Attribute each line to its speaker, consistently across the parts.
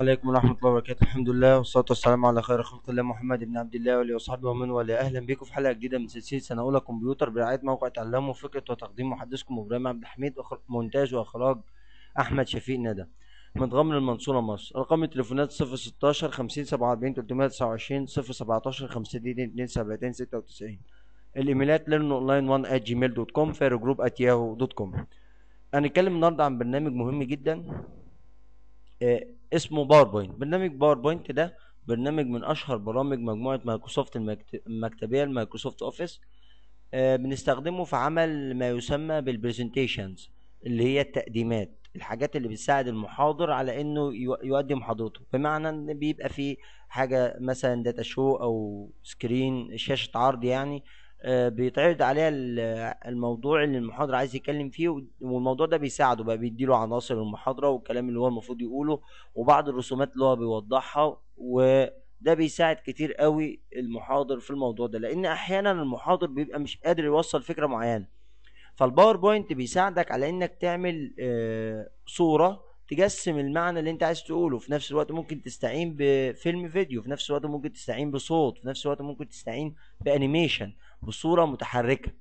Speaker 1: السلام عليكم ورحمة الله وبركاته الحمد لله والصلاة والسلام على خير خلق الله محمد بن عبد الله وآله وصحبه ومن والاه أهلا بكم في حلقة جديدة من سلسلة سنة أولى كمبيوتر برعاية موقع تعلموا فكرة وتقديم محدثكم إبراهيم عبد الحميد مونتاج وإخراج أحمد شفيق ندى متغمر المنصورة مصر أرقام التليفونات 016 50 47 329 017 52 72 96 الايميلات أونلاين learnonline1 at جيميل دوت كوم جروب at ياهو دوت كوم هنتكلم النهاردة عن برنامج مهم جدا آه، اسمه باوربوينت برنامج باوربوينت ده برنامج من اشهر برامج مجموعه مايكروسوفت المكتبيه المايكروسوفت اوفيس آه بنستخدمه في عمل ما يسمى بالبرزنتيشنز اللي هي التقديمات الحاجات اللي بتساعد المحاضر على انه يؤدي محاضرته بمعنى ان بيبقى في حاجه مثلا داتا شو او سكرين شاشه عرض يعني آه، بيتعرض عليها الموضوع اللي المحاضر عايز يتكلم فيه والموضوع ده بيساعده بقى بيديله عناصر المحاضرة والكلام اللي هو المفروض يقوله وبعض الرسومات اللي هو بيوضحها وده بيساعد كتير قوي المحاضر في الموضوع ده لأن أحيانا المحاضر بيبقى مش قادر يوصل فكرة معينة فالباوربوينت بيساعدك على إنك تعمل آه، صورة تجسم المعنى اللي انت عايز تقوله في نفس الوقت ممكن تستعين بفيلم فيديو في نفس الوقت ممكن تستعين بصوت في نفس الوقت ممكن تستعين بانيميشن بصورة متحركة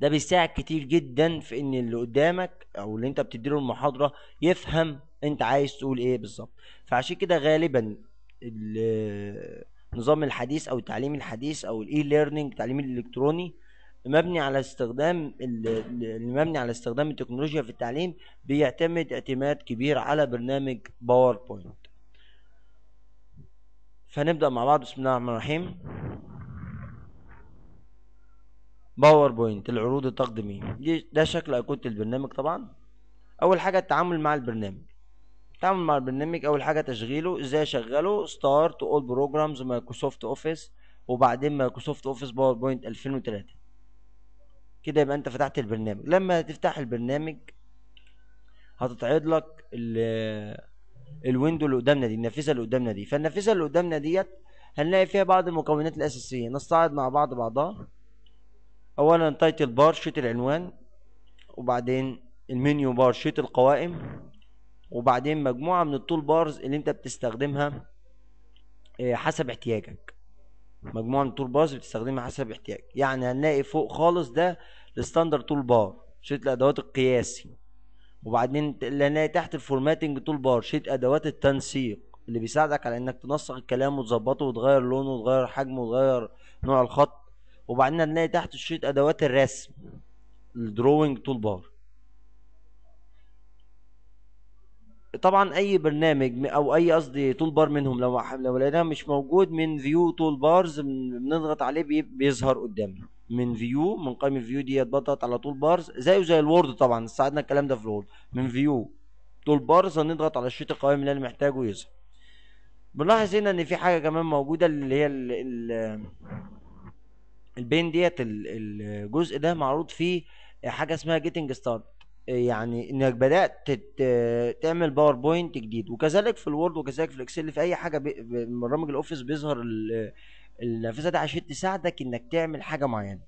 Speaker 1: ده بيساعد كتير جدا في ان اللي قدامك او اللي انت بتديله المحاضرة يفهم انت عايز تقول ايه بالظبط فعشان كده غالبا النظام الحديث او التعليم الحديث او الاي ليرنينج التعليم الالكتروني مبني على استخدام المبني على استخدام التكنولوجيا في التعليم بيعتمد اعتماد كبير على برنامج باوربوينت فنبدا مع بعض بسم الله الرحمن الرحيم باور بوينت العروض التقديمية دي ده شكل أيقونة البرنامج طبعا أول حاجة التعامل مع البرنامج التعامل مع البرنامج أول حاجة تشغيله إزاي أشغله ستارت أول بروجرامز مايكروسوفت أوفيس وبعدين مايكروسوفت أوفيس باور بوينت 2003 كده يبقى أنت فتحت البرنامج لما تفتح البرنامج هتتعرض لك الويندو اللي قدامنا دي النافذة اللي قدامنا دي فالنافذة اللي قدامنا ديت هنلاقي فيها بعض المكونات الأساسية نستعرض مع بعض بعضها اولا تايتل بار شيت العنوان وبعدين المنيو بار شيت القوائم وبعدين مجموعة من التول بارز اللي انت بتستخدمها آه، حسب احتياجك مجموعة من التول بارز بتستخدمها حسب احتياجك يعني هنلاقي فوق خالص ده الستاندرد تول بار شيت الادوات القياسي وبعدين هنلاقي تحت الفورماتنج تول بار شيت ادوات التنسيق اللي بيساعدك على انك تنسق الكلام وتظبطه وتغير لونه وتغير حجمه وتغير نوع الخط وبعدين هنلاقي تحت الشريط ادوات الرسم الدروينج تول بار طبعا اي برنامج او اي قصدي تول بار منهم لو لو لقيناه مش موجود من فيو تول بارز بنضغط عليه بيظهر قدامنا من فيو من قائمه فيو دي بضغط على تول بارز زيه زي الوورد طبعا ساعدنا الكلام ده في الوورد من فيو تول بارز هنضغط على الشريط القوائم اللي انا محتاجه يظهر بنلاحظ هنا ان في حاجه كمان موجوده اللي هي ال ال البين ديت الجزء ده معروض فيه حاجه اسمها جيتنج ستارت يعني انك بدات تعمل باوربوينت جديد وكذلك في الوورد وكذلك في الاكسل في اي حاجه برنامج الاوفيس بيظهر النافذه دي عشان تساعدك انك تعمل حاجه معينه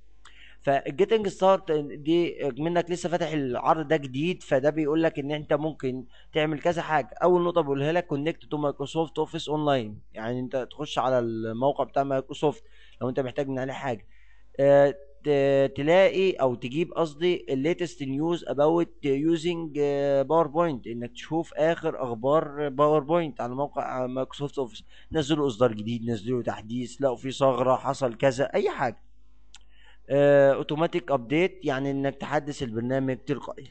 Speaker 1: فالجيتنج ستارت دي منك لسه فاتح العرض ده جديد فده بيقول لك ان انت ممكن تعمل كذا حاجه اول نقطه بقولها لك كونكت تو مايكروسوفت اوفيس اونلاين يعني انت تخش على الموقع بتاع مايكروسوفت لو انت محتاج من عليه حاجه آه، تلاقي او تجيب قصدي الليتست نيوز اباوت يوزنج باوربوينت انك تشوف اخر اخبار باوربوينت على موقع مايكروسوفت اوفيس نزلوا اصدار جديد نزلوا تحديث لقوا في ثغره حصل كذا اي حاجه اوتوماتيك آه، ابديت يعني انك تحدث البرنامج تلقائي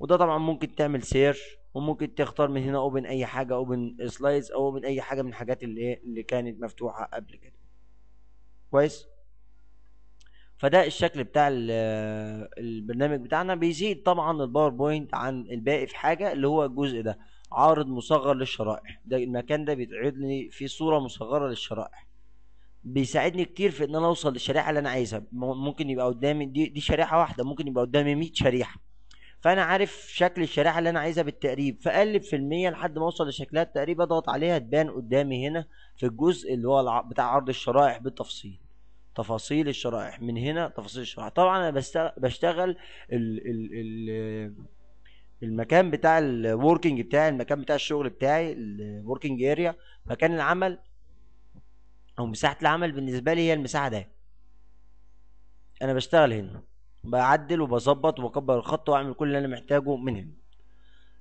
Speaker 1: وده طبعا ممكن تعمل سيرش وممكن تختار من هنا اوبن اي حاجه اوبن سلايدز او اوبن اي حاجه من الحاجات اللي إيه، اللي كانت مفتوحه قبل كده كويس فده الشكل بتاع البرنامج بتاعنا بيزيد طبعا الباوربوينت عن الباقي في حاجه اللي هو الجزء ده عارض مصغر للشرائح ده المكان ده بيتعرض لي في صوره مصغره للشرائح بيساعدني كتير في ان انا اوصل للشريحه اللي انا عايزها ممكن يبقى قدامي دي دي شريحه واحده ممكن يبقى قدامي 100 شريحه فانا عارف شكل الشريحه اللي انا عايزها بالتقريب فاقلب في المية لحد ما اوصل لشكلها التقريب اضغط عليها تبان قدامي هنا في الجزء اللي هو بتاع عرض الشرائح بالتفصيل تفاصيل الشرائح من هنا تفاصيل الشرائح طبعا انا بشتغل ال ال ال المكان بتاع الوركينج بتاعي المكان بتاع الشغل بتاعي الوركينج اريا مكان العمل او مساحه العمل بالنسبه لي هي المساحه ده انا بشتغل هنا بعدل وبظبط وبكبر الخط واعمل كل اللي انا محتاجه من هنا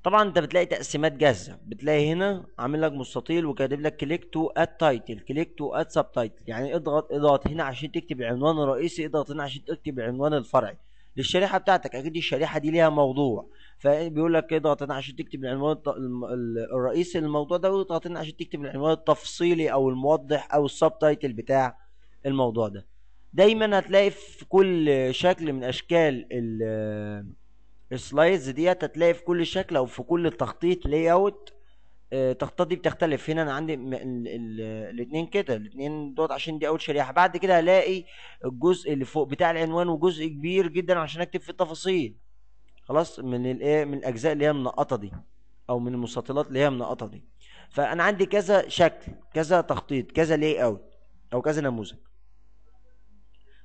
Speaker 1: طبعا انت بتلاقي تقسيمات جاهزه بتلاقي هنا عامل لك مستطيل وكاتب لك كليك تو اد تايتل كليك تو اد سب تايتل يعني اضغط اضغط هنا عشان تكتب العنوان الرئيسي اضغط هنا عشان تكتب العنوان الفرعي للشريحه بتاعتك اكيد الشريحه دي ليها موضوع فبيقول لك اضغط هنا عشان تكتب العنوان الرئيسي للموضوع ده واضغط هنا عشان تكتب العنوان التفصيلي او الموضح او السب تايتل بتاع الموضوع ده دايما هتلاقي في كل شكل من اشكال ال السلايدز ديت هتلاقي في كل شكل او في كل تخطيط لاي اوت آه، التخطيط دي بتختلف هنا انا عندي الاثنين كده الاثنين دوت عشان دي اول شريحه بعد كده هلاقي الجزء اللي فوق بتاع العنوان وجزء كبير جدا عشان اكتب فيه التفاصيل خلاص من الايه من الاجزاء اللي هي منقطه دي او من المستطيلات اللي هي منقطه دي فانا عندي كذا شكل كذا تخطيط كذا لاي اوت او كذا نموذج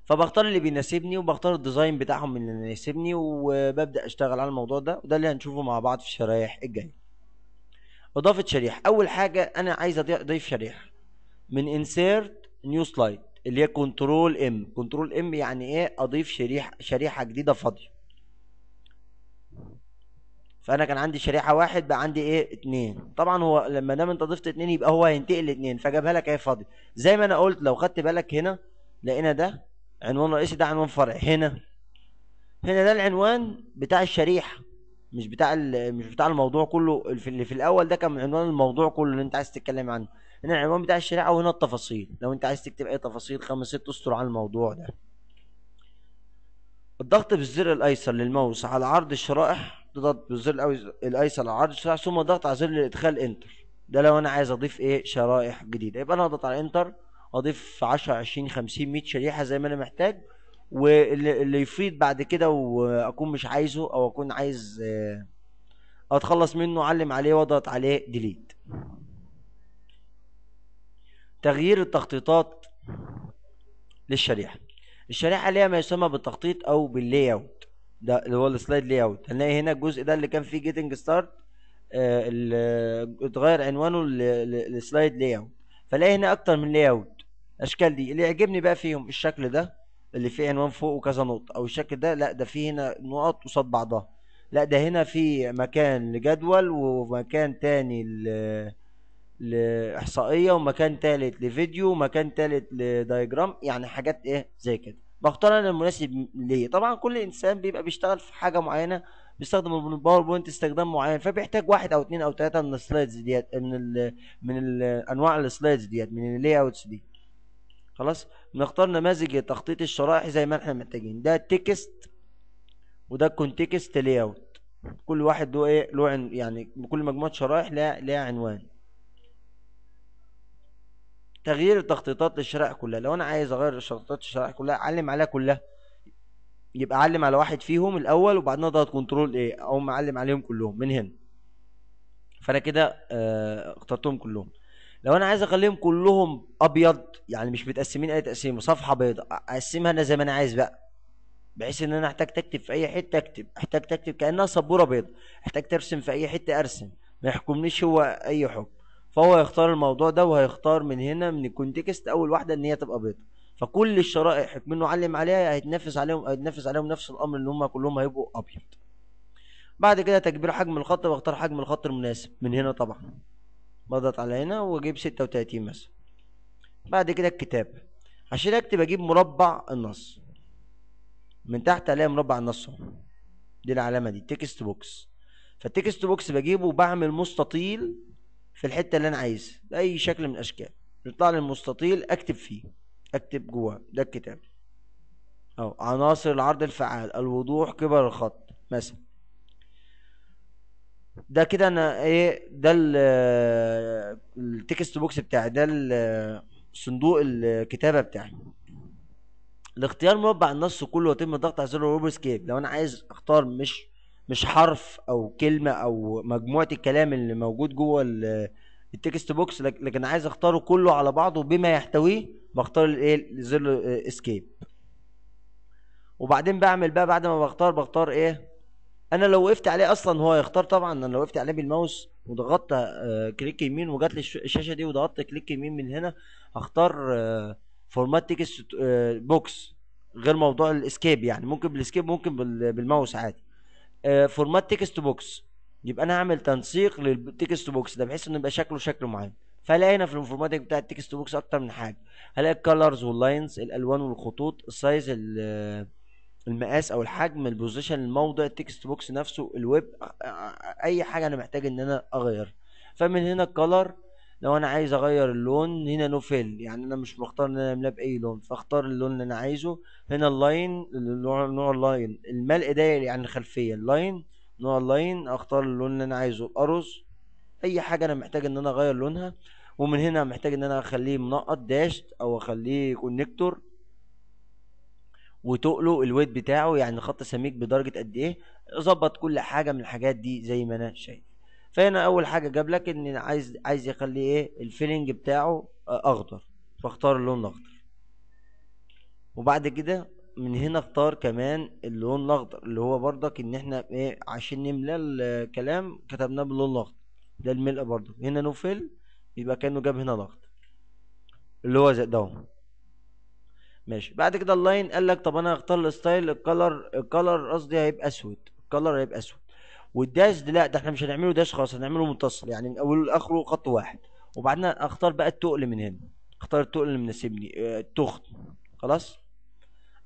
Speaker 1: فبختار اللي بيناسبني وبختار الديزاين بتاعهم اللي يناسبني وببدا اشتغل على الموضوع ده وده اللي هنشوفه مع بعض في الشرايح الجايه اضافه شريحه اول حاجه انا عايز اضيف شريحه من انسيرت نيو سلايد اللي هي كنترول ام كنترول ام يعني ايه اضيف شريحه شريحه جديده فاضيه فانا كان عندي شريحه واحد بقى عندي ايه اتنين طبعا هو لما دام انت ضفت اتنين يبقى هو هينتقل لاتنين فجابها لك اهي فاضيه زي ما انا قلت لو خدت بالك هنا لقينا ده عنوان رئيسي ده عنوان فرع هنا هنا ده العنوان بتاع الشريحة مش بتاع مش بتاع الموضوع كله اللي في الاول ده كان عنوان الموضوع كله اللي انت عايز تتكلم عنه هنا العنوان بتاع الشريحة وهنا التفاصيل لو انت عايز تكتب اي تفاصيل خمس ست اسطر عن الموضوع ده الضغط بالزر الايسر للماوس على عرض الشرائح تضغط بالزر الايسر على عرض الشرائح ثم الضغط على زر الادخال انتر ده لو انا عايز اضيف ايه شرائح جديده يبقى انا هضغط على انتر اضيف 10 20 50 100 شريحه زي ما انا محتاج واللي يفيض بعد كده واكون مش عايزه او اكون عايز آه، اتخلص منه اعلم عليه واضغط عليه ديليت تغيير التخطيطات للشريحه الشريحه ليها ما يسمى بالتخطيط او باللاي اوت ده اللي هو السلايد لاي اوت هنلاقي هنا الجزء ده اللي كان فيه جيتنج ستارت آه، آه، اتغير عنوانه للسلايد لاي اوت فلاقي هنا اكتر من لاي اوت الاشكال دي اللي يعجبني بقى فيهم الشكل ده اللي فيه عنوان فوق وكذا نقطة او الشكل ده لا ده فيه هنا نقط قصاد بعضها لا ده هنا في مكان لجدول ومكان تاني ل... لاحصائية ومكان تالت لفيديو ومكان تالت لدايجرام يعني حاجات ايه زي كده بختار انا المناسب ليا طبعا كل انسان بيبقى بيشتغل في حاجة معينة بيستخدم الباوربوينت استخدام معين فبيحتاج واحد او اتنين او تلاتة من السلايدز ديت من ال من ال انواع السلايدز ديت من اللاي اوتس دي خلاص نختار نماذج تخطيط الشرائح زي ما احنا محتاجين ده تكست وده كونتكست لاي اوت كل واحد له ايه له يعني كل مجموعه شرائح لها لها عنوان تغيير التخطيطات للشرائح كلها لو انا عايز اغير التخطيطات الشرائح كلها اعلم عليها كلها يبقى اعلم على واحد فيهم الاول وبعدين اضغط كنترول ايه او معلم عليهم كلهم من هنا فانا كده آه، اخترتهم كلهم لو انا عايز اخليهم كلهم ابيض يعني مش متقسمين اي تقسيم صفحه بيضاء اقسمها انا زي ما انا عايز بقى بحيث ان انا احتاج تكتب في اي حته اكتب احتاج تكتب كانها سبوره بيضاء احتاج ترسم في اي حته ارسم ما يحكمنيش هو اي حكم فهو هيختار الموضوع ده وهيختار من هنا من الكونتكست اول واحده ان هي تبقى بيضاء فكل الشرائح حكمنه علم عليها يعني هيتنافس عليهم هيتنافس عليهم نفس الامر ان هم كلهم هيبقوا ابيض بعد كده تكبير حجم الخط واختار حجم الخط المناسب من هنا طبعا بضغط على هنا واجيب 36 مثلا بعد كده الكتاب عشان اكتب اجيب مربع النص من تحت الاقي مربع النص اهو دي العلامه دي تكست بوكس فالتكست بوكس بجيبه وبعمل مستطيل في الحته اللي انا عايزها باي شكل من الاشكال يطلع لي المستطيل اكتب فيه اكتب جواه ده الكتاب اهو عناصر العرض الفعال الوضوح كبر الخط مثلا ده كده انا ايه ده التكست بوكس بتاعي ده صندوق الكتابه بتاعي الاختيار مربع النص كله يتم الضغط على زر روب لو انا عايز اختار مش مش حرف او كلمه او مجموعه الكلام اللي موجود جوه التكست بوكس لكن عايز اختاره كله على بعضه بما يحتويه بختار الايه زر اسكيب آه، وبعدين بعمل بقى بعد ما بختار بختار ايه انا لو وقفت عليه اصلا هو يختار طبعا انا لو وقفت عليه بالماوس وضغطت آه، كليك يمين وجات لي الشاشه دي وضغطت كليك يمين من هنا هختار فورمات تكست بوكس غير موضوع الاسكيب يعني ممكن بالاسكيب ممكن بالماوس عادي فورمات تكست بوكس يبقى انا هعمل تنسيق للتكست بوكس ده بحيث انه يبقى شكله شكل معين فهلاقي هنا في الانفورماتيك بتاع التكست بوكس اكتر من حاجه هلاقي الكالرز واللاينز الالوان والخطوط السايز المقاس او الحجم البوزيشن الموضع التكست بوكس نفسه الويب اي حاجه انا محتاج ان انا اغير فمن هنا الكلر لو انا عايز اغير اللون هنا نو فيل يعني انا مش مختار ان انا املاه باي لون فاختار اللون اللي انا عايزه هنا اللاين نوع اللاين الملء داير يعني الخلفيه اللاين نوع اللاين اختار اللون اللي انا عايزه الارز اي حاجه انا محتاج ان انا اغير لونها ومن هنا محتاج ان انا اخليه منقط داش او اخليه كونكتور وتقله الويت بتاعه يعني خط سميك بدرجه قد ايه ظبط كل حاجه من الحاجات دي زي ما انا شايف فهنا اول حاجه جاب لك ان عايز عايز يخلي ايه الفيلنج بتاعه اخضر فاختار اللون الاخضر وبعد كده من هنا اختار كمان اللون الاخضر اللي هو برضك ان احنا ايه عشان نملى الكلام كتبناه باللون الاخضر ده الملء برضك هنا نوفل يبقى كانه جاب هنا الاخضر اللي هو زي ده ماشي بعد كده اللاين قال لك طب انا هختار الستايل الكلر الكلر قصدي هيبقى اسود الكلر هيبقى اسود والداش لا ده احنا مش هنعمله داش خالص هنعمله متصل يعني من اوله لاخره خط واحد وبعدين اختار بقى التقل من هنا اختار التقل اللي مناسبني التخت آه، خلاص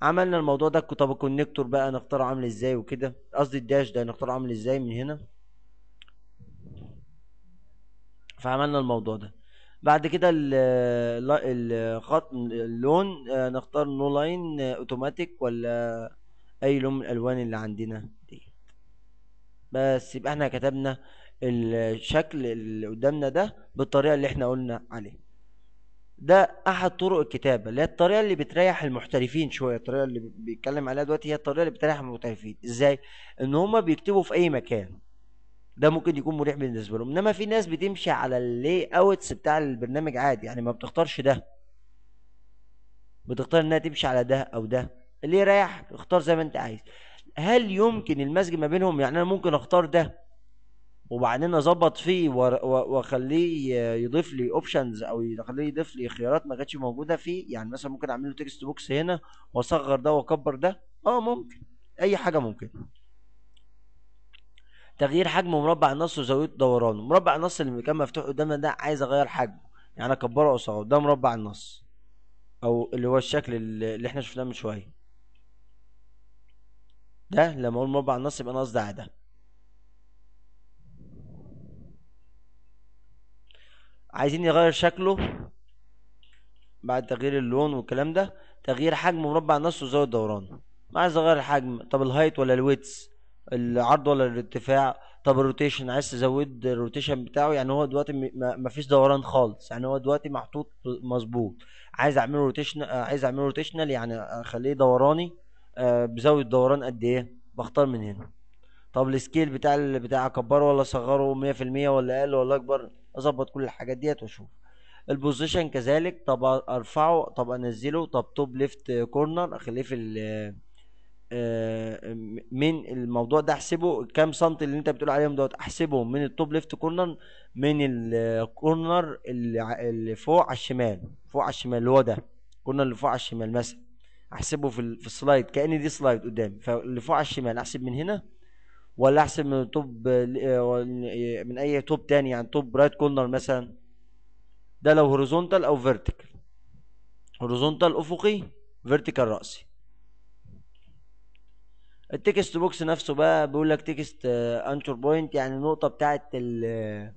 Speaker 1: عملنا الموضوع ده طب الكونكتور بقى نختاره عامل ازاي وكده قصدي الداش ده نختاره عامل ازاي من هنا فعملنا الموضوع ده بعد كده الخط اللون آه، نختار نو لاين اوتوماتيك ولا اي لون من الالوان اللي عندنا ديت بس يبقى احنا كتبنا الشكل اللي قدامنا ده بالطريقه اللي احنا قلنا عليها ده احد طرق الكتابه اللي هي الطريقه اللي بتريح المحترفين شويه الطريقه اللي بيتكلم عليها دلوقتي هي الطريقه اللي بتريح المحترفين ازاي ان هما بيكتبوا في اي مكان ده ممكن يكون مريح بالنسبه لهم انما في ناس بتمشي على اللي اوتس بتاع البرنامج عادي يعني ما بتختارش ده بتختار انها تمشي على ده او ده اللي يريحك اختار زي ما انت عايز هل يمكن المزج ما بينهم يعني انا ممكن اختار ده وبعدين اظبط فيه واخليه يضيف لي اوبشنز او يخليه يضيف لي خيارات ما كانتش موجوده فيه يعني مثلا ممكن اعمل له تكست بوكس هنا واصغر ده واكبر ده اه ممكن اي حاجه ممكن تغيير حجم مربع النص وزاويه دورانه مربع النص اللي كان مفتوح قدامنا ده عايز اغير حجمه يعني اكبره اصغره ده مربع النص او اللي هو الشكل اللي احنا شفناه من شويه ده لما اقول مربع النص يبقى انا قصدي عدد عايزين نغير شكله بعد تغيير اللون والكلام ده تغيير حجم مربع النص وزاويه ما عايز اغير الحجم طب الهايت ولا الويتس العرض ولا الارتفاع طب الروتيشن عايز تزود الروتيشن بتاعه يعني هو دلوقتي مفيش دوران خالص يعني هو دلوقتي محطوط مظبوط عايز اعمله روتيشن عايز اعمله روتيشنال يعني اخليه دوراني آه، بزود دوران قد ايه بختار من هنا طب السكيل بتاع بتاع اكبره ولا اصغره 100% ولا اقل ولا اكبر اظبط كل الحاجات ديت واشوف البوزيشن كذلك طب ارفعه طب انزله طب توب ليفت كورنر اخليه في آه، من الموضوع ده احسبه كام سنتي اللي انت بتقول عليهم دوت احسبهم من التوب ليفت كورنر من الكورنر اللي فوق على الشمال فوق على الشمال اللي هو ده الكورنر اللي فوق على الشمال مثلا احسبه في في السلايد كان دي سلايد قدامي فاللي فوق على الشمال احسب من هنا ولا احسب من توب آه، من اي توب تاني يعني توب رايت كورنر مثلا ده لو هوريزونتال او فيرتيكال هوريزونتال افقي فيرتيكال راسي التكست بوكس نفسه بقى بيقول لك تكست آه، انتر بوينت يعني النقطه بتاعه ال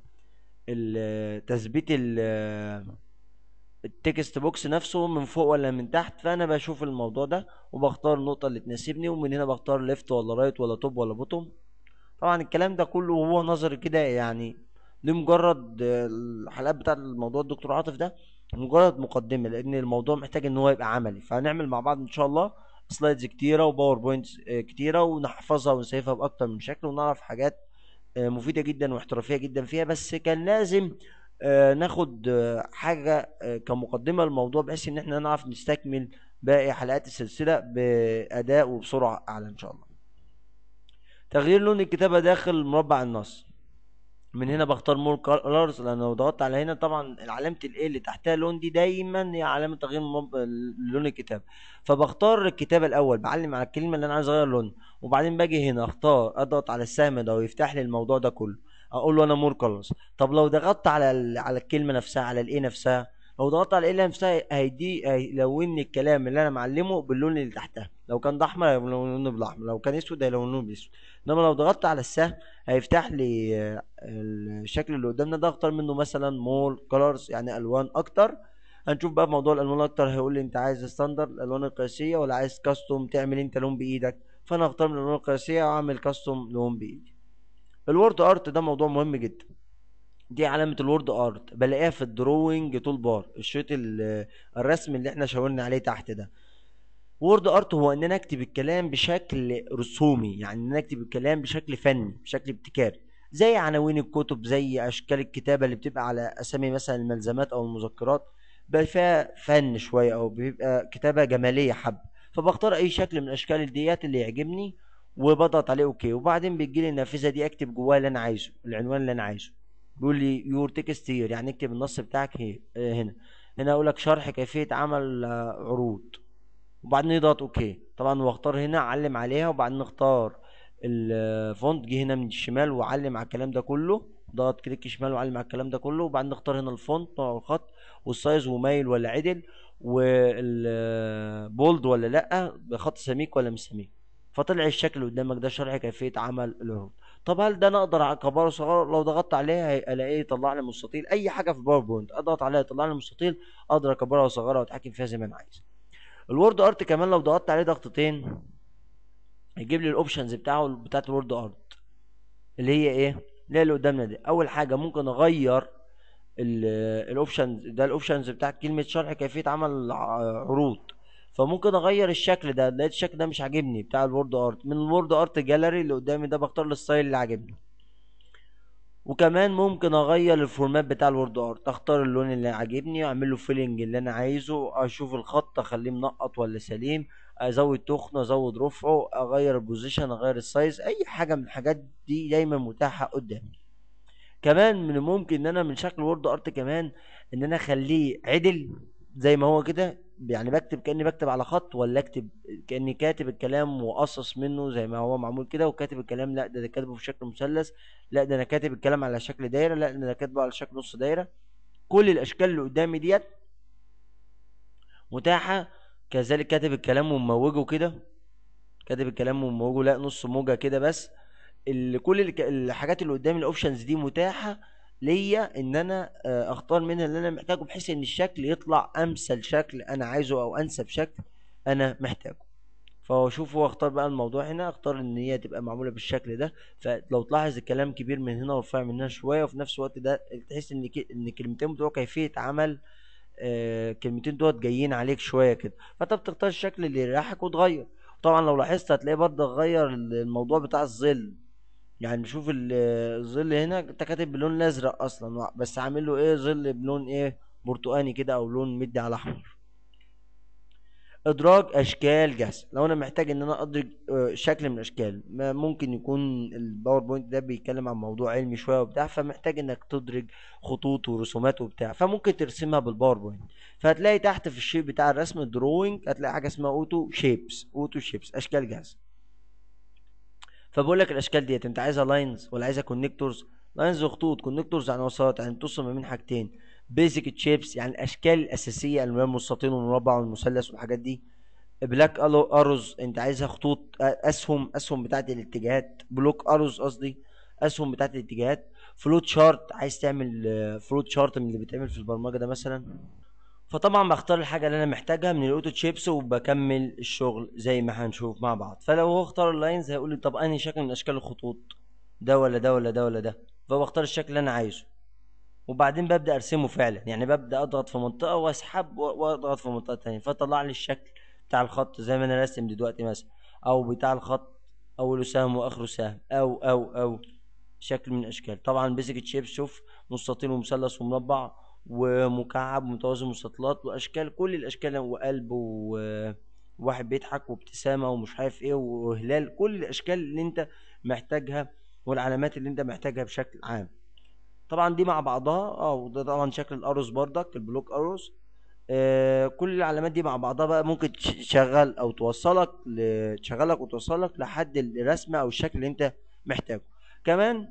Speaker 1: تثبيت آه، التكست بوكس نفسه من فوق ولا من تحت فانا بشوف الموضوع ده وبختار النقطه اللي تناسبني ومن هنا بختار ليفت ولا رايت ولا توب ولا بوتوم طبعا الكلام ده كله وهو نظري كده يعني لمجرد آه، الحلقات بتاعه الموضوع الدكتور عاطف ده مجرد مقدمه لان الموضوع محتاج ان هو يبقى عملي فهنعمل مع بعض ان شاء الله سلايدز كتيره بوينت آه، كتيره ونحفظها ونسيفها باكتر من شكل ونعرف حاجات آه، مفيده جدا واحترافيه جدا فيها بس كان لازم آه، ناخد حاجه كمقدمه للموضوع بحيث ان احنا نعرف نستكمل باقي حلقات السلسله باداء وبسرعه اعلى ان شاء الله تغيير لون الكتابه داخل مربع النص من هنا بختار مور كلرز لان لو ضغطت على هنا طبعا علامه الايه اللي تحتها اللون دي دايما هي علامه تغيير لون الكتاب فبختار الكتاب الاول بعلم على الكلمه اللي انا عايز اغير لونها وبعدين باجي هنا اختار اضغط على السهم ده ويفتح لي الموضوع ده كله اقول له انا مور كلرز طب لو ضغطت على على الكلمه نفسها على الايه نفسها لو ضغطت على القله نفسها هيدي هيلون لي الكلام اللي انا معلمه باللون اللي تحتها لو كان ده احمر هيلونه بالاحمر لو كان اسود هيلونه بالاسود انما لو ضغطت على السهم هيفتح لي آه، الشكل اللي قدامنا ده اختار منه مثلا مول كلرز يعني الوان اكتر هنشوف بقى موضوع الالوان اكتر هيقول لي انت عايز ستاندر الالوان القياسيه ولا عايز كاستوم تعمل انت لون بايدك فانا اختار من الالوان القياسيه واعمل كاستوم لون بايدي الورد ارت ده موضوع مهم جدا دي علامة الوورد ارت بلاقيها في الدروينج تول بار الشريط الرسم اللي احنا شاورنا عليه تحت ده وورد ارت هو ان انا اكتب الكلام بشكل رسومي يعني ان انا اكتب الكلام بشكل فني بشكل ابتكاري زي عناوين الكتب زي اشكال الكتابه اللي بتبقى على اسامي مثلا الملزمات او المذكرات بقى فيها فن شويه او بيبقى كتابه جماليه حب فبختار اي شكل من اشكال ديات اللي يعجبني وبضغط عليه اوكي وبعدين بتجيلي النافذه دي اكتب جواها اللي انا عايزه العنوان اللي انا عايزه بيقول لي يور تكست هير يعني اكتب النص بتاعك هي. هنا هنا اقول لك شرح كيفيه عمل آه، عروض وبعدين يضغط اوكي طبعا واختار هنا علم عليها وبعدين نختار الفونت آه، جه هنا من الشمال وعلم على الكلام ده كله ضغط كليك شمال وعلم على الكلام ده كله وبعدين نختار هنا الفونت نوع الخط والسايز ومايل ولا عدل والبولد آه، ولا لا بخط سميك ولا مش سميك فطلع الشكل اللي قدامك ده شرح كيفيه عمل العروض طب هل ده انا اقدر اكبره صغير لو ضغطت عليه الاقيه يطلع لي مستطيل اي حاجه في باوربوينت اضغط عليها يطلع لي مستطيل اقدر اكبرها واصغرها واتحكم فيها زي ما انا عايز الوورد ارت كمان لو ضغطت عليه ضغطتين هيجيب لي الاوبشنز بتاعه بتاعت الوورد ارت اللي هي ايه اللي هي اللي قدامنا دي اول حاجه ممكن اغير الاوبشنز ده الاوبشنز بتاعت كلمه شرح كيفيه عمل عروض فممكن اغير الشكل ده لقيت الشكل ده مش عاجبني بتاع الورد ارت من الورد ارت جاليري اللي قدامي ده بختار الستايل اللي عاجبني وكمان ممكن اغير الفورمات بتاع الورد ارت اختار اللون اللي عاجبني اعمل له فيلنج اللي انا عايزه اشوف الخط اخليه منقط ولا سليم ازود تخنه ازود رفعه اغير البوزيشن اغير السايز اي حاجه من الحاجات دي دايما متاحه قدامي كمان من الممكن ان انا من شكل الورد ارت كمان ان انا اخليه عدل زي ما هو كده يعني بكتب كاني بكتب على خط ولا اكتب كاني كاتب الكلام واقصص منه زي ما هو معمول كده وكاتب الكلام لا ده انا كاتبه في شكل مثلث لا ده انا كاتب الكلام على شكل دايره لا ده انا كاتبه على شكل نص دايره كل الاشكال اللي قدامي ديت متاحه كذلك كاتب الكلام ومموجه كده كاتب الكلام ومموجه لا نص موجه كده بس اللي كل الحاجات اللي قدامي الاوبشنز دي متاحه ليا ان انا آه، اختار منها اللي انا محتاجه بحيث ان الشكل يطلع امثل شكل انا عايزه او انسب شكل انا محتاجه شوف هو اختار بقى الموضوع هنا اختار ان هي تبقى معموله بالشكل ده فلو تلاحظ الكلام كبير من هنا ورفيع من هنا شويه وفي نفس الوقت ده تحس ان ان الكلمتين بتوع كيفيه عمل آه، كلمتين دوت جايين عليك شويه كده فانت بتختار الشكل اللي يريحك وتغير طبعا لو لاحظت هتلاقي برضه غير الموضوع بتاع الظل يعني شوف الظل هنا انت كاتب بلون ازرق اصلا بس عامل له ايه ظل بلون ايه برتقاني كده او لون مدي على احمر ادراج اشكال جاهزه لو انا محتاج ان انا ادرج آه، شكل من الاشكال ممكن يكون الباوربوينت ده بيتكلم عن موضوع علمي شويه وبتاع فمحتاج انك تدرج خطوط ورسومات وبتاع فممكن ترسمها بالباوربوينت فهتلاقي تحت في الشيب بتاع الرسم الدروينج هتلاقي حاجه اسمها اوتو شيبس اوتو شيبس اشكال جاهزه فبقول لك الاشكال ديت انت عايزها لاينز ولا عايزها كونكتورز لاينز وخطوط كونكتورز يعني وسط يعني بتوصل ما بين حاجتين بيزك تشيبس يعني الاشكال الاساسيه المهم المستطيل والمربع والمثلث والحاجات دي بلاك اروز انت عايزها خطوط اسهم اسهم بتاعت الاتجاهات بلوك اروز قصدي اسهم بتاعت الاتجاهات فلوت شارت عايز تعمل فلوت آه، شارت من اللي بيتعمل في البرمجه ده مثلا فطبعا بختار الحاجه اللي انا محتاجها من الاوتو تشيبس وبكمل الشغل زي ما هنشوف مع بعض فلو هو اختار اللاينز هيقول لي طب انهي شكل من اشكال الخطوط ده ولا ده ولا ده ولا ده فبختار الشكل اللي انا عايزه وبعدين ببدا ارسمه فعلا يعني ببدا اضغط في منطقه واسحب واضغط في منطقه تانية فطلع لي الشكل بتاع الخط زي ما انا راسم دلوقتي مثلا او بتاع الخط اوله سهم واخره سهم او او او شكل من اشكال طبعا بيسك تشيب شوف مستطيل ومثلث ومربع ومكعب متوازي مستطيلات واشكال كل الاشكال يعني، وقلب وواحد بيضحك وابتسامه ومش عارف ايه وهلال كل الاشكال اللي انت محتاجها والعلامات اللي انت محتاجها بشكل عام طبعا دي مع بعضها اه وده طبعا شكل الارز بردك البلوك ارز آه كل العلامات دي مع بعضها بقى ممكن تشغل او توصلك تشغلك وتوصلك لحد الرسمه او الشكل اللي انت محتاجه كمان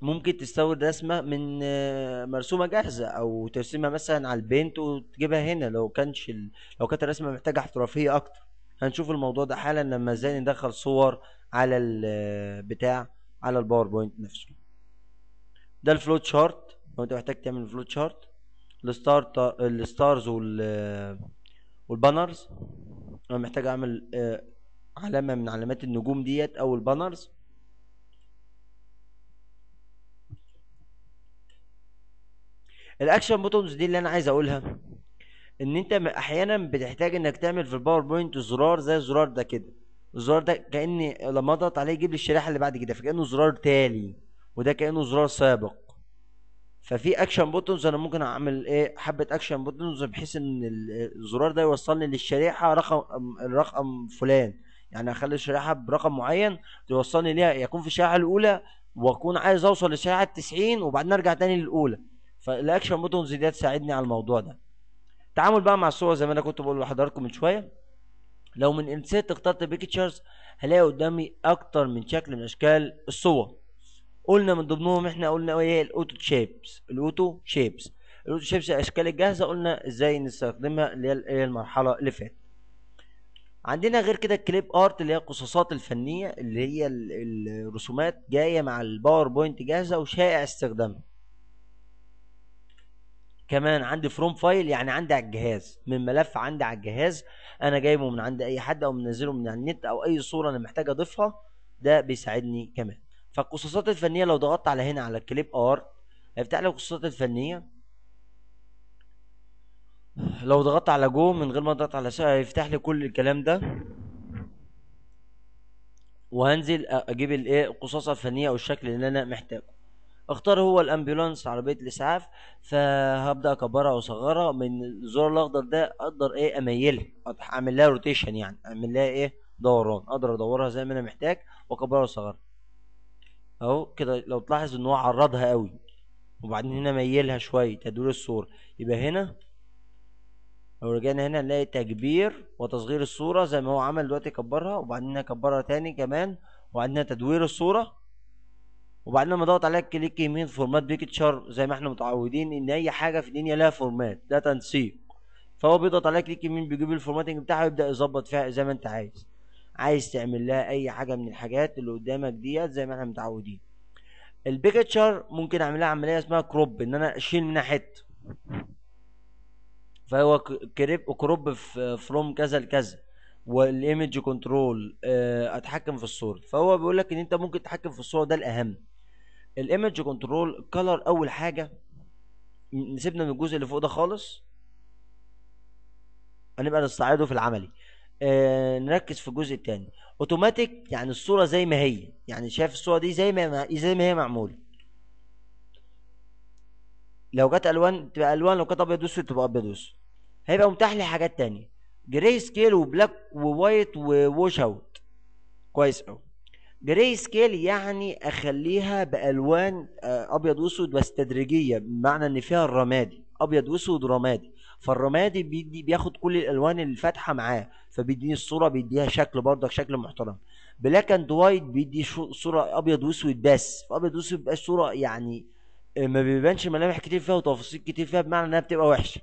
Speaker 1: ممكن تستورد رسمه من آه، مرسومه جاهزه او ترسمها مثلا على البينت وتجيبها هنا لو كانش ال... لو كانت الرسمه محتاجه احترافيه اكتر هنشوف الموضوع ده حالا لما ازاي ندخل صور على البتاع آه، على الباوربوينت نفسه ده الفلوت شارت لو انت محتاج تعمل فلوت شارت الستار الستارز وال آه، والبانرز انا محتاج اعمل علامه من علامات النجوم ديت او البانرز الاكشن بوتونز دي اللي انا عايز اقولها ان انت احيانا بتحتاج انك تعمل في الباوربوينت زرار زي الزرار ده كده الزرار ده كاني لما اضغط عليه يجيب لي الشريحه اللي بعد كده فكانه زرار تالي وده كانه زرار سابق ففي اكشن بوتونز انا ممكن اعمل ايه حبه اكشن بوتونز بحيث ان الزرار ده يوصلني للشريحه رقم الرقم فلان يعني اخلي الشريحه برقم معين توصلني ليها يكون في الشريحه الاولى واكون عايز اوصل للشريحه 90 وبعدين ارجع تاني للاولى فالاكشن بوتونز دي تساعدني على الموضوع ده التعامل بقى مع الصور زي ما انا كنت بقول لحضراتكم من شويه لو من انسيت اخترت بيكتشرز هلاقي قدامي اكتر من شكل من اشكال الصور قلنا من ضمنهم احنا قلنا ايه الاوتو شيبس الاوتو شيبس الاوتو شيبس الاشكال الجاهزه قلنا ازاي نستخدمها اللي هي المرحله اللي فاتت عندنا غير كده الكليب ارت اللي هي القصاصات الفنيه اللي هي الرسومات جايه مع الباوربوينت جاهزه وشائع استخدامها كمان عندي فروم فايل يعني عندي على الجهاز من ملف عندي على الجهاز انا جايبه من عند اي حد او منزله من على النت او اي صوره انا محتاج اضيفها ده بيساعدني كمان فالقصصات الفنيه لو ضغطت على هنا على كليب ار هيفتح لي القصصات الفنيه لو ضغطت على جو من غير ما اضغط على سؤال هيفتح لي كل الكلام ده وهنزل اجيب الايه القصاصه الفنيه او الشكل اللي انا محتاجه اختار هو الامبولانس عربيه الاسعاف فهبدا اكبرها واصغرها من الزرار الاخضر ده اقدر ايه اميلها اعمل لها روتيشن يعني اعمل لها ايه دوران اقدر ادورها زي ما انا محتاج واكبرها واصغرها اهو كده لو تلاحظ ان هو عرضها قوي وبعدين هنا ميلها شويه تدوير الصوره يبقى هنا لو رجعنا هنا نلاقي تكبير وتصغير الصوره زي ما هو عمل دلوقتي كبرها وبعدين كبرها تاني كمان وعندنا تدوير الصوره وبعدين لما ضغط عليها كليك يمين فورمات بيكتشر زي ما احنا متعودين ان اي حاجه في الدنيا لها فورمات ده تنسيق فهو بيضغط عليها كليك يمين بيجيب الفورماتنج بتاعها ويبدا يظبط فيها زي ما انت عايز عايز تعمل لها اي حاجه من الحاجات اللي قدامك ديت زي ما احنا متعودين البيكتشر ممكن اعمل لها عمليه اسمها كروب ان انا اشيل منها حته فهو كريب كروب فروم كذا لكذا والايمج آه، كنترول اتحكم في الصوره فهو بيقول لك ان انت ممكن تتحكم في الصوره ده الاهم الايمج كنترول كلر اول حاجه سيبنا من الجزء اللي فوق ده خالص هنبقى نستعرضه في العملي آه نركز في الجزء التاني اوتوماتيك يعني الصوره زي ما هي يعني شايف الصوره دي زي ما زي ما هي معموله لو جت الوان تبقى الوان لو كانت ابيض واسود تبقى ابيض واسود هيبقى متاح لي حاجات تانية جراي سكيل وبلاك ووايت ووش اوت كويس قوي جراي سكيل يعني اخليها بالوان آه، ابيض واسود بس بمعنى ان فيها الرمادي ابيض واسود رمادي فالرمادي بيدي بياخد كل الالوان الفاتحه معاه فبيديني الصوره بيديها شكل برضك شكل محترم بلاك اند وايت بيدي صوره ابيض واسود بس فابيض واسود بيبقاش صوره يعني آه، ما بيبانش ملامح كتير فيها وتفاصيل كتير فيها بمعنى انها بتبقى وحشه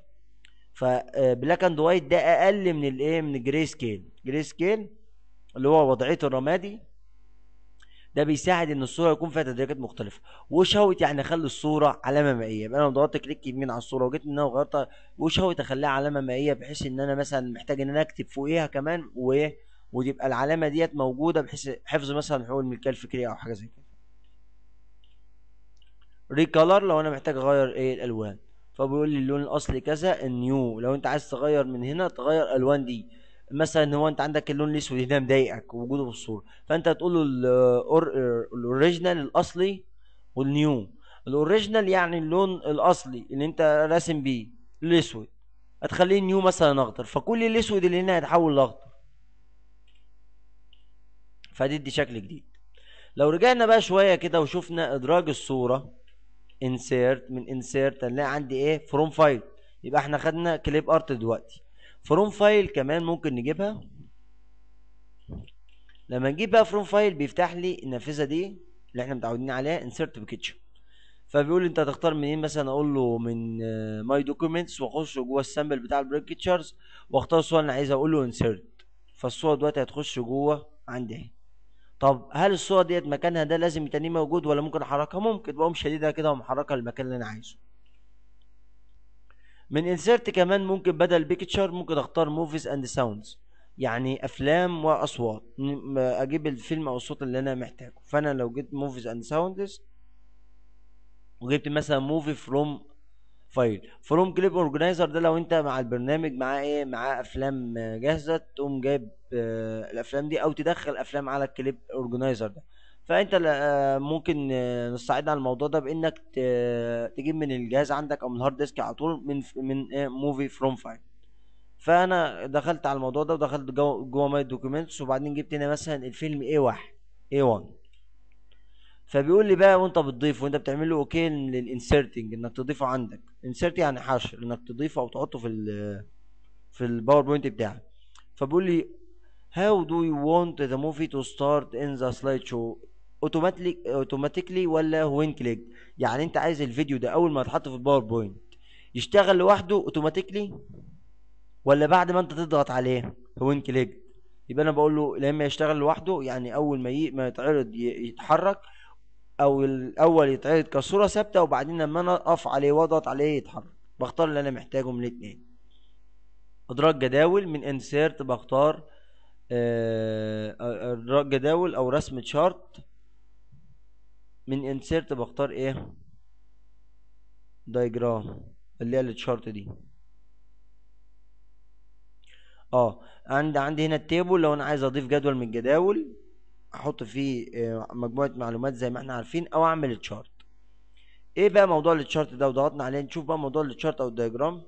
Speaker 1: فبلاك آه، اند وايت ده اقل من الايه من الجري سكيل جري سكيل اللي هو وضعيه الرمادي ده بيساعد ان الصوره يكون فيها تدريجات مختلفه وش هوت يعني اخلي الصوره علامه مائيه يبقى انا لو ضغطت كليك يمين على الصوره وجيت ان انا غيرتها وش هوت اخليها علامه مائيه بحيث ان انا مثلا محتاج ان انا اكتب فوقيها كمان وايه وتبقى العلامه ديت موجوده بحيث حفظ مثلا حقوق الملكيه الفكريه او حاجه زي كده ريكالر لو انا محتاج اغير ايه الالوان فبيقول لي اللون الاصلي كذا النيو لو انت عايز تغير من هنا تغير الوان دي مثلا هو انت عندك اللون الاسود هنا مضايقك وجوده في الصوره فانت تقول له الاوريجينال الاصلي والنيو الاوريجينال يعني اللون الاصلي اللي انت راسم بيه الاسود هتخليه نيو مثلا اخضر فكل الاسود اللي هنا هيتحول لاخضر فهتدي شكل جديد لو رجعنا بقى شويه كده وشفنا ادراج الصوره انسيرت من انسيرت هنلاقي عندي ايه فروم فايل يبقى احنا خدنا كليب ارت دلوقتي فروم فايل كمان ممكن نجيبها لما نجيب بقى فروم فايل بيفتح لي النافذه دي اللي احنا متعودين عليها انسرت بكيتشن فبيقول لي انت هتختار منين مثلا اقول له من ماي آه، دوكيومنتس واخش جوه السامبل بتاع البريكتشرز واختار الصوره اللي انا عايزها اقول له انسرت فالصوره دلوقتي هتخش جوه عندي اهي طب هل الصوره ديت مكانها ده لازم تاني موجود ولا ممكن احركها ممكن بقوم شديدها كده ومحركها للمكان اللي انا عايزه من انسيرت كمان ممكن بدل بيكتشر ممكن اختار موفيز اند ساوندز يعني افلام واصوات اجيب الفيلم او الصوت اللي انا محتاجه فانا لو جبت موفيز اند ساوندز وجبت مثلا موفي فروم فايل فروم كليب اورجنايزر ده لو انت مع البرنامج معاه ايه معاه افلام جاهزه تقوم جايب آه، الافلام دي او تدخل افلام على الكليب اورجنايزر ده فانت آه، ممكن آه، نساعد على الموضوع ده بانك آه، تجيب من الجهاز عندك او من الهارد ديسك على طول من من موفي فروم فايل فانا دخلت على الموضوع ده ودخلت جوه ماي دوكيومنتس وبعدين جبت هنا مثلا الفيلم A1 A1 فبيقول لي بقى وانت بتضيفه وانت بتعمل له اوكي للانسيرتنج انك تضيفه عندك انسيرت يعني حشر انك تضيفه او تحطه في ال في الباوربوينت بتاعك فبيقول لي how do you want the movie to start in the slideshow اوتوماتيكلي ولا وين كليك يعني انت عايز الفيديو ده اول ما يتحط في الباوربوينت يشتغل لوحده اوتوماتيكلي ولا بعد ما انت تضغط عليه وين كليك يبقى انا بقول له اما يشتغل لوحده يعني اول ما ما يتعرض يتحرك او الاول يتعرض كصوره ثابته وبعدين لما انا اقف عليه واضغط عليه يتحرك بختار اللي انا محتاجه من الاثنين ادراج جداول من انسيرت بختار آه، ادراج جداول او رسم تشارت من انسيرت بختار ايه دايجرام اللي هي التشارت دي اه عند عندي هنا التيبل لو انا عايز اضيف جدول من الجداول احط فيه آه، مجموعه معلومات زي ما احنا عارفين او اعمل تشارت ايه بقى موضوع التشارت ده وضغطنا عليه نشوف بقى موضوع التشارت او الدايجرام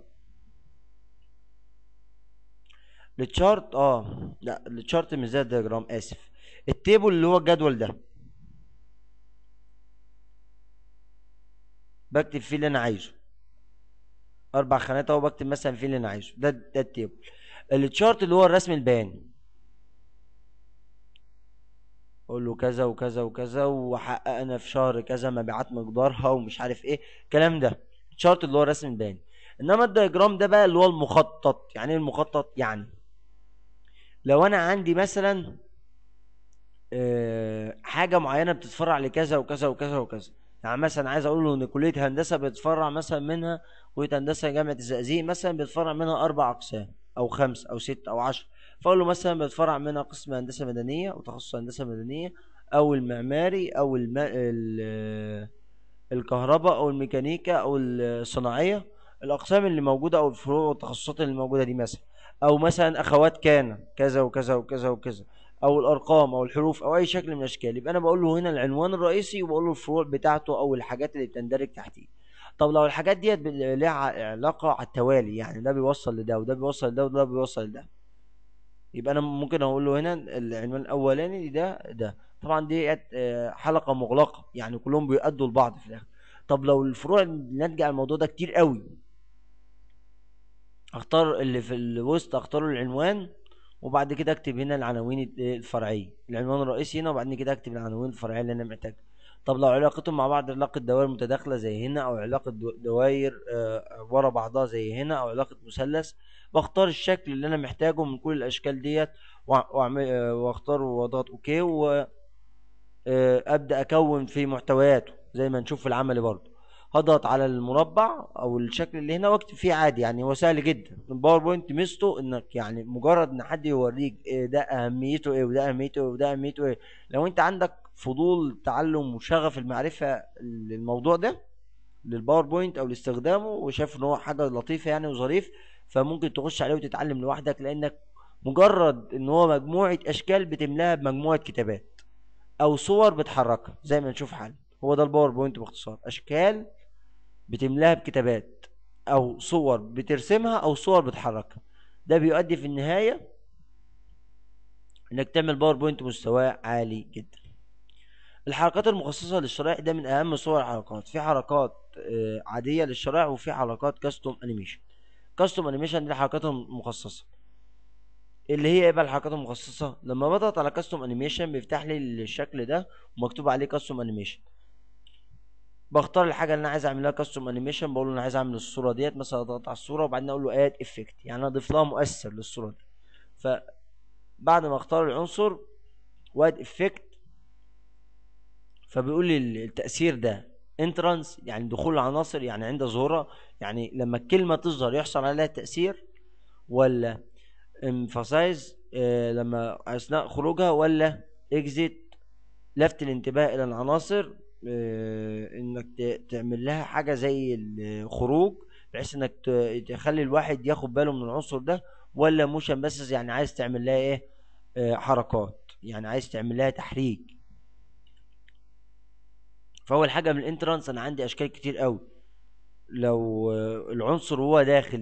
Speaker 1: التشارت اه لا التشارت مش زي الدايجرام اسف التيبل اللي هو الجدول ده بكتب فيه اللي انا عايزه اربع خانات اهو بكتب مثلا فيه اللي انا عايزه ده ده التيبل التشارت اللي هو الرسم البياني اقول له كذا وكذا وكذا وحققنا في شهر كذا مبيعات مقدارها ومش عارف ايه الكلام ده التشارت اللي هو الرسم البياني انما الدياجرام ده بقى اللي هو المخطط يعني ايه المخطط يعني لو انا عندي مثلا آه، حاجه معينه بتتفرع لكذا وكذا وكذا وكذا يعني مثلا عايز اقول له ان كليه هندسه بتفرع مثلا منها كليه هندسه جامعه الزقازيق مثلا بتفرع منها اربع اقسام او خمس او ست او عشر فاقول له مثلا بتفرع منها قسم هندسه مدنيه وتخصص هندسه مدنيه او المعماري او الم... ال... الكهرباء او الميكانيكا او الصناعيه الاقسام اللي موجوده او الفروع والتخصصات اللي موجوده دي مثلا او مثلا اخوات كان كذا وكذا وكذا وكذا او الارقام او الحروف او اي شكل من الاشكال يبقى انا بقول له هنا العنوان الرئيسي وبقول له الفروع بتاعته او الحاجات اللي بتندرج تحتيه طب لو الحاجات ديت لها علاقه على التوالي يعني ده بيوصل لده وده بيوصل لده وده بيوصل لده يبقى انا ممكن اقول له هنا العنوان الاولاني ده ده طبعا دي آه، حلقه مغلقه يعني كلهم بيؤدوا لبعض في الاخر طب لو الفروع ناتجه عن الموضوع ده كتير قوي اختار اللي في الوسط اختار العنوان وبعد كده اكتب هنا العناوين الفرعيه العنوان الرئيسي هنا وبعد كده اكتب العناوين الفرعيه اللي انا محتاجها طب لو علاقتهم مع بعض علاقه دوائر متداخله زي هنا او علاقه دوائر آه، ورا بعضها زي هنا او علاقه مثلث بختار الشكل اللي انا محتاجه من كل الاشكال ديت آه، واختار واضغط اوكي وابدا آه، اكون في محتوياته زي ما نشوف في العمل برضه هضغط على المربع او الشكل اللي هنا واكتب فيه عادي يعني هو سهل جدا الباوربوينت ميزته انك يعني مجرد ان حد يوريك إيه ده اهميته ايه وده اهميته ايه وده اهميته ايه لو انت عندك فضول تعلم وشغف المعرفه للموضوع ده للباوربوينت او لاستخدامه وشايف ان هو حاجه لطيفه يعني وظريف فممكن تخش عليه وتتعلم لوحدك لانك مجرد ان هو مجموعه اشكال بتملاها بمجموعه كتابات او صور بتحركها زي ما نشوف حالا هو ده الباوربوينت باختصار اشكال بتملاها بكتابات او صور بترسمها او صور بتحركها ده بيؤدي في النهايه انك تعمل باوربوينت مستواه عالي جدا الحركات المخصصة للشرائح ده من أهم صور الحركات في حركات آه، عادية للشرائح وفي حركات كاستوم أنيميشن كاستوم أنيميشن دي الحركات المخصصة اللي هي ايه بقى الحركات المخصصة لما بضغط على كاستوم أنيميشن بيفتح لي الشكل ده ومكتوب عليه كاستوم أنيميشن بختار الحاجه اللي انا عايز اعملها كاستم انيميشن بقول له انا عايز اعمل الصوره ديت مثلا اضغط على الصوره وبعدين اقول له اد افكت يعني اضيف لها مؤثر للصوره دي ف بعد ما اختار العنصر واد افكت فبيقول لي التاثير ده انترانس يعني دخول العناصر يعني عند ظهورها يعني لما الكلمه تظهر يحصل عليها تاثير ولا امفاسايز آه، لما اثناء خروجها ولا اكزيت لفت الانتباه الى العناصر آه، انك تعمل لها حاجه زي الخروج بحيث انك تخلي الواحد ياخد باله من العنصر ده ولا موشن بس يعني عايز تعمل لها ايه آه، حركات يعني عايز تعمل لها تحريك فاول حاجه من الانترانس انا عندي اشكال كتير قوي لو العنصر هو داخل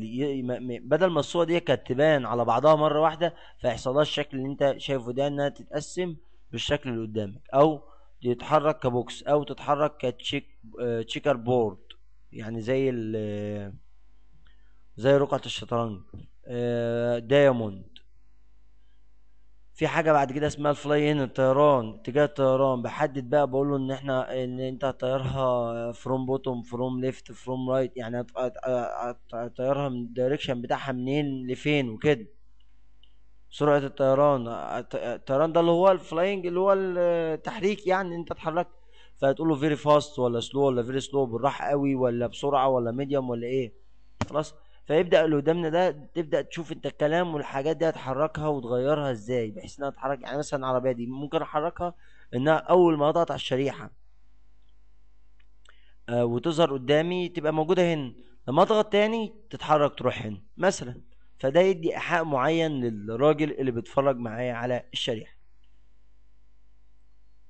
Speaker 1: بدل ما الصوره دي كانت تبان على بعضها مره واحده فيحصلها الشكل اللي انت شايفه ده انها تتقسم بالشكل اللي قدامك او يتحرك كبوكس او تتحرك كتشيك آه، تشيكر بورد يعني زي ال آه، زي رقعة الشطرنج آه، دايموند في حاجه بعد كده اسمها الفلاي ان الطيران اتجاه الطيران بحدد بقى بقول له ان احنا ان انت هتطيرها فروم بوتوم فروم ليفت فروم رايت يعني هتطيرها من الدايركشن بتاعها منين لفين وكده سرعه الطيران الطيران ده اللي هو الفلاينج اللي هو التحريك يعني انت اتحركت فهتقول له فيري فاست ولا سلو ولا فيري سلو بالراحه قوي ولا بسرعه ولا ميديوم ولا ايه خلاص فيبدا اللي قدامنا ده تبدا تشوف انت الكلام والحاجات دي هتحركها وتغيرها ازاي بحيث انها تتحرك يعني مثلا العربيه دي ممكن احركها انها اول ما اضغط على الشريحه آه وتظهر قدامي تبقى موجوده هنا لما اضغط تاني تتحرك تروح هنا مثلا فده يدي ايحاء معين للراجل اللي بيتفرج معايا على الشريحه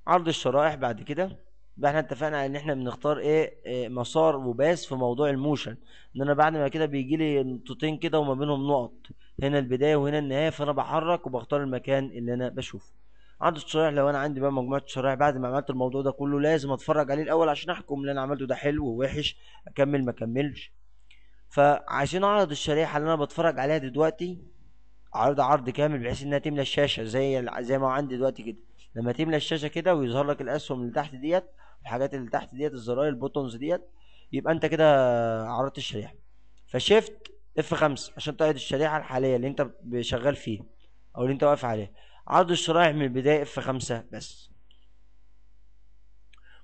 Speaker 1: عرض الشرائح بعد كده يبقى احنا اتفقنا على ان احنا بنختار ايه, ايه مسار وباس في موضوع الموشن ان انا بعد ما كده بيجي لي نقطتين كده وما بينهم نقط هنا البدايه وهنا النهايه فانا بحرك وبختار المكان اللي انا بشوفه عرض الشرائح لو انا عندي بقى مجموعه شرائح بعد ما عملت الموضوع ده كله لازم اتفرج عليه الاول عشان احكم اللي انا عملته ده حلو ووحش اكمل ما اكملش فعشان اعرض الشريحه اللي انا بتفرج عليها دلوقتي عرض عرض كامل بحيث انها تملى الشاشه زي زي ما عندي دلوقتي كده لما تملى الشاشه كده ويظهر لك الاسهم اللي تحت ديت الحاجات اللي تحت ديت الزراير البوتونز ديت يبقى انت كده عرضت الشريحه فشيفت اف 5 عشان تعرض الشريحه الحاليه اللي انت شغال فيها او اللي انت واقف عليها عرض الشرائح من البدايه اف 5 بس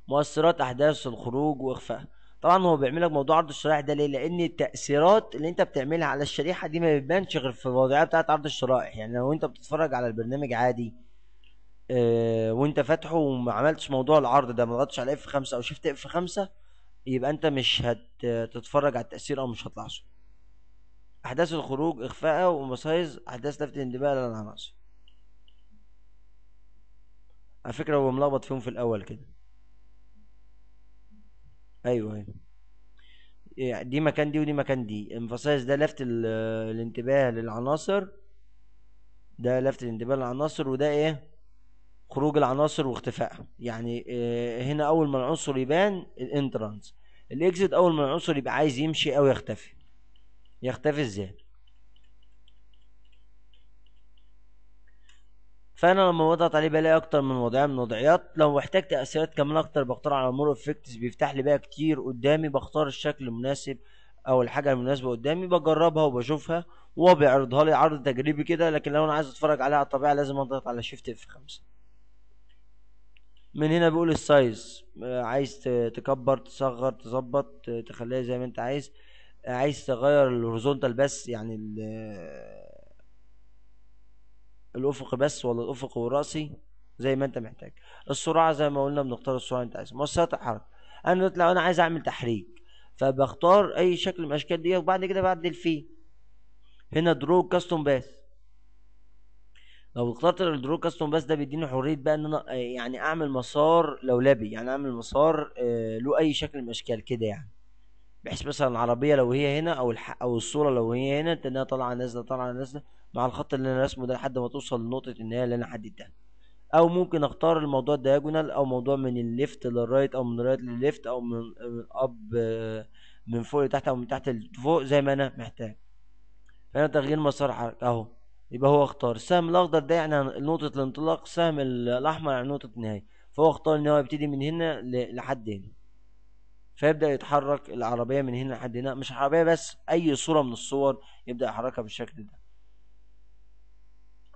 Speaker 1: مؤثرات احداث الخروج واخفائها طبعا هو بيعمل لك موضوع عرض الشرائح ده ليه لان التاثيرات اللي انت بتعملها على الشريحه دي ما بتبانش غير في الوضعيه بتاعت عرض الشرائح يعني لو انت بتتفرج على البرنامج عادي اه وانت فاتحه وما عملتش موضوع العرض ده ما ضغطتش على اف 5 او شفت اف إيه 5 يبقى انت مش هتتفرج على التاثير او مش هتلاحظه احداث الخروج اخفائها ومصايز احداث لفت الانتباه للعناصر على فكره هو ملخبط فيهم في الاول كده ايوه ايوه دي مكان دي ودي مكان دي emphasize ده لفت الانتباه للعناصر ده لفت الانتباه للعناصر وده ايه خروج العناصر واختفائها يعني آه، هنا اول ما العنصر يبان الانترانس الاكزيت اول ما العنصر يبقى عايز يمشي او يختفي يختفي ازاي فانا لما بضغط عليه بلاقي اكتر من وضعيه من الوضعيات لو احتاجت تاثيرات كمان اكتر بختار على مور افكتس بيفتح لي بقى كتير قدامي بختار الشكل المناسب او الحاجه المناسبه قدامي بجربها وبشوفها وهو بيعرضها لي عرض تجريبي كده لكن لو انا عايز اتفرج عليها على الطبيعه لازم اضغط على شيفت اف 5 من هنا بيقول السايز آه، عايز تكبر تصغر تظبط آه، تخليها زي ما انت عايز آه، عايز تغير الهوريزونتال بس يعني الافقي بس ولا الافقي والراسي زي ما انت محتاج السرعه زي ما قلنا بنختار السرعه انت عايزها مؤسسات الحركه انا لو انا عايز اعمل تحريك فبختار اي شكل من الاشكال دي وبعد كده بعدل فيه هنا درو كاستوم باس لو اخترت الدرو كاستوم باس ده بيديني حريه بقى ان انا آه، يعني اعمل مسار لولبي يعني اعمل مسار آه، له اي شكل من الاشكال كده يعني بحيث مثلا العربيه لو هي هنا او الح... او الصوره لو هي هنا تلاقيها طالعه نازله طالعه نازله مع الخط اللي انا راسمه ده لحد ما توصل لنقطه النهايه اللي انا حددتها او ممكن اختار الموضوع الدياجونال او موضوع من الليفت للرايت او من الرايت للليفت او من اب من فوق لتحت او من تحت لفوق زي ما انا محتاج فهنا تغيير مسار حركة اهو يبقى هو اختار السهم الاخضر ده يعني نقطه الانطلاق السهم الاحمر يعني نقطه النهايه فهو اختار ان هو يبتدي من هنا لحد هنا فيبدأ يتحرك العربية من هنا لحد هنا مش عربية بس أي صورة من الصور يبدأ يحركها بالشكل ده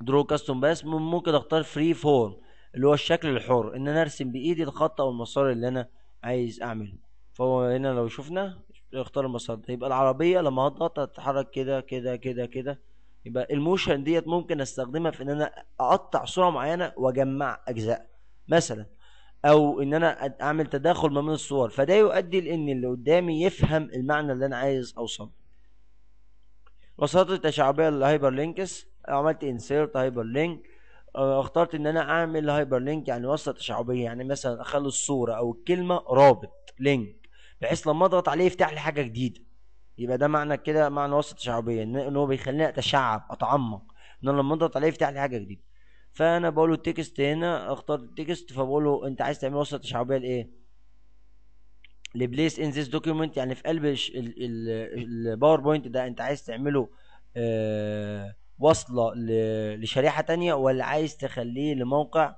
Speaker 1: درو كاستوم بس ممكن اختار فري فورم اللي هو الشكل الحر ان انا ارسم بايدي الخط او المسار اللي انا عايز اعمله فهو هنا لو شفنا اختار المسار ده يبقى العربية لما هضغط هتتحرك كده كده كده كده يبقى الموشن ديت ممكن استخدمها في ان انا اقطع صورة معينة واجمع اجزاء مثلا او ان انا اعمل تداخل ما بين الصور فده يؤدي لان اللي قدامي يفهم المعنى اللي انا عايز اوصل وسط التشعبيه للهايبر لينكس عملت انسيرت هايبر لينك اخترت ان انا اعمل هايبر لينك يعني وصله تشعبيه يعني مثلا اخلي الصوره او الكلمه رابط لينك بحيث لما اضغط عليه يفتح لي حاجه جديده يبقى ده معنى كده معنى وصله تشعبيه ان هو بيخليني اتشعب اتعمق ان انا لما اضغط عليه يفتح لي حاجه جديده فانا بقول له التكست هنا اختار التكست فبقول له انت عايز تعمل وصله تشعبيه لايه لبليس ان ذيس دوكيومنت يعني في قلب الباوربوينت ده انت عايز تعمله آه، وصله لشريحه تانية ولا عايز تخليه لموقع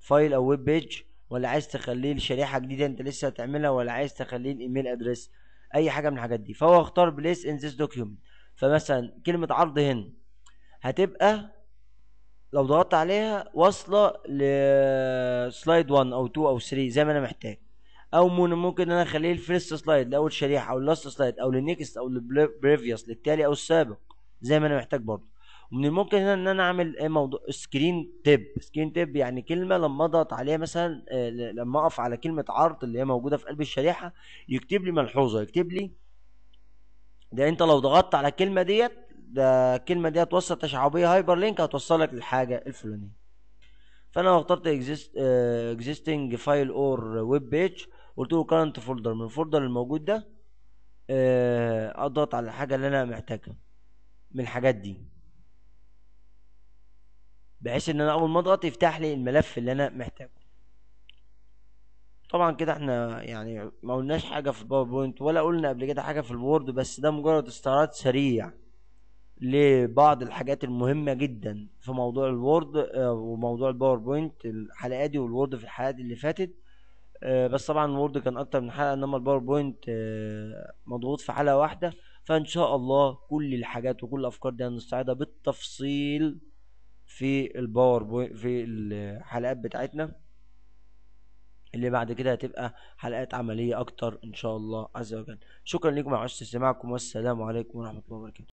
Speaker 1: فايل او ويب بيج ولا عايز تخليه لشريحه جديده انت لسه هتعملها ولا عايز تخليه الايميل ادريس اي حاجه من الحاجات دي فهو اختار بليس ان ذيس دوكيومنت فمثلا كلمه عرض هنا هتبقى لو ضغطت عليها واصلة لسلايد 1 او 2 او 3 زي ما انا محتاج او ممكن ان انا اخليه الفيرست سلايد لاول شريحة او اللاست سلايد او للنكست او للبريفيوس للتالي او السابق زي ما انا محتاج برضه ومن الممكن ان انا اعمل موضوع سكرين تيب سكرين تيب يعني كلمه لما اضغط عليها مثلا آه، لما اقف على كلمه عرض اللي هي موجوده في قلب الشريحه يكتب لي ملحوظه يكتب لي ده انت لو ضغطت على الكلمه ديت ده الكلمة دي هتوصل تشعبية هايبر لينك هتوصلك للحاجة الفلانية فانا لو اخترت اكزيستنج فايل اور ويب بيج قلت له كرنت فولدر من الفولدر الموجود ده آه، اضغط على الحاجة اللي انا محتاجها من الحاجات دي بحيث ان انا اول ما اضغط يفتح لي الملف اللي انا محتاجه طبعا كده احنا يعني ما قلناش حاجه في الباوربوينت ولا قلنا قبل كده حاجه في الوورد بس ده مجرد استعراض سريع لبعض الحاجات المهمة جدا في موضوع الوورد آه، وموضوع الباوربوينت الحلقة دي والوورد في الحلقات اللي فاتت آه، بس طبعا الوورد كان اكتر من حلقة انما الباوربوينت آه، مضغوط في حلقة واحدة فان شاء الله كل الحاجات وكل الافكار دي هنستعرضها بالتفصيل في الباوربوينت في الحلقات بتاعتنا اللي بعد كده هتبقى حلقات عملية اكتر ان شاء الله عز وجل شكرا لكم على حسن استماعكم والسلام عليكم ورحمة الله وبركاته